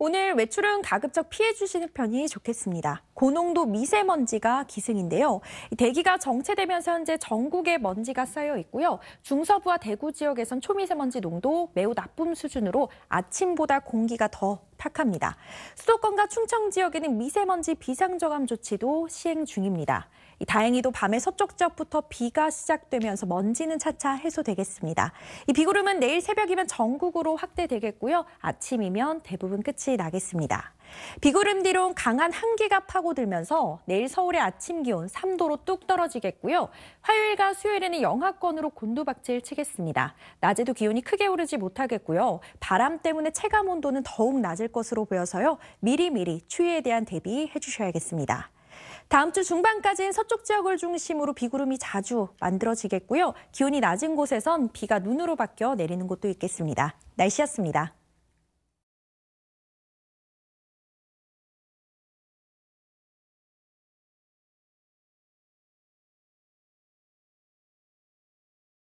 오늘 외출은 가급적 피해 주시는 편이 좋겠습니다. 고농도 미세먼지가 기승인데요. 대기가 정체되면서 현재 전국에 먼지가 쌓여 있고요. 중서부와 대구 지역에선 초미세먼지 농도 매우 나쁨 수준으로 아침보다 공기가 더 탁합니다. 수도권과 충청 지역에는 미세먼지 비상저감 조치도 시행 중입니다. 다행히도 밤에 서쪽 지역부터 비가 시작되면서 먼지는 차차 해소되겠습니다. 이 비구름은 내일 새벽이면 전국으로 확대되겠고요. 아침이면 대부분 끝이 나겠습니다. 비구름 뒤로 강한 한기가 파고들면서 내일 서울의 아침 기온 3도로 뚝 떨어지겠고요. 화요일과 수요일에는 영하권으로 곤두박질 치겠습니다. 낮에도 기온이 크게 오르지 못하겠고요. 바람 때문에 체감 온도는 더욱 낮을 많을 것으로 보여서요. 미리미리 추위에 대한 대비해 주셔야겠습니다. 다음 주 중반까지는 서쪽 지역을 중심으로 비구름이 자주 만들어지겠고요. 기온이 낮은 곳에선 비가 눈으로 바뀌어 내리는 곳도 있겠습니다. 날씨였습니다.